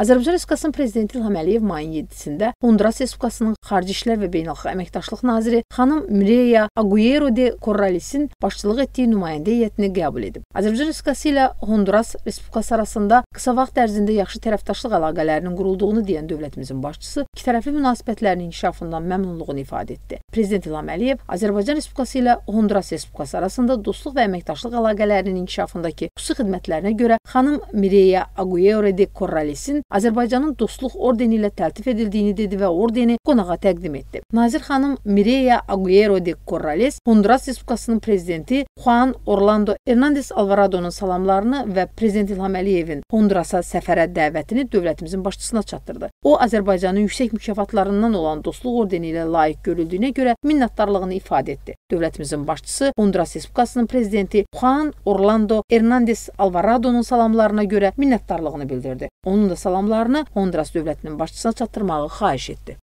Azərbaycan Respublikasının prezidenti İlham Əliyev mayın 7-sində Honduras Respublikasının Xarici İşlər və Beynəlxalq Əməkdaşlıq naziri xanım Mireya Aguero de Corralesin başçılıq etdiyi nümayəndə heyətini qəbul edib. Azərbaycan Respublikası ilə Honduras Respublikası arasında qısa vaxt ərzində yaxşı tərəfdaşlıq əlaqələrinin qurulduğunu deyən dövlətimizin başçısı ikitərəfli münasibətlərin inkişafından məmnunluğunu ifadə etdi. Prezident İlham Əliyev Azərbaycan Respublikası ilə Honduras Respublikası arasında dostluq və əməkdaşlıq əlaqələrinin inkişafındakı xüsusi xidmətlərinə görə xanım Mireya Aguero de Corralesin Azərbaycanın Dostluq Ordeni ilə təltif edildiyini dedi və ordeni qonağa təqdim etdi. Nazir xanım Mireya Aguero de Corrales Honduras Respublikasının prezidenti Juan Orlando Hernandez Alvaradonun salamlarını və prezident İlham Əliyevin Hondurasa səfərə dəvətini dövlətimizin başçısına çatdırdı. O Azərbaycanın yüksək mükafatlarından olan Dostluq Ordeni ilə layiq görüldüyünə görə minnətdarlığını ifadə etdi. Dövlətimizin başçısı Honduras Respublikasının prezidenti Juan Orlando Hernandez Alvaradonun salamlarına görə minnətdarlığını bildirdi. Onun da salam salamlarını Honduras dövlətinin başçısına çatdırmağı xahiş etdi.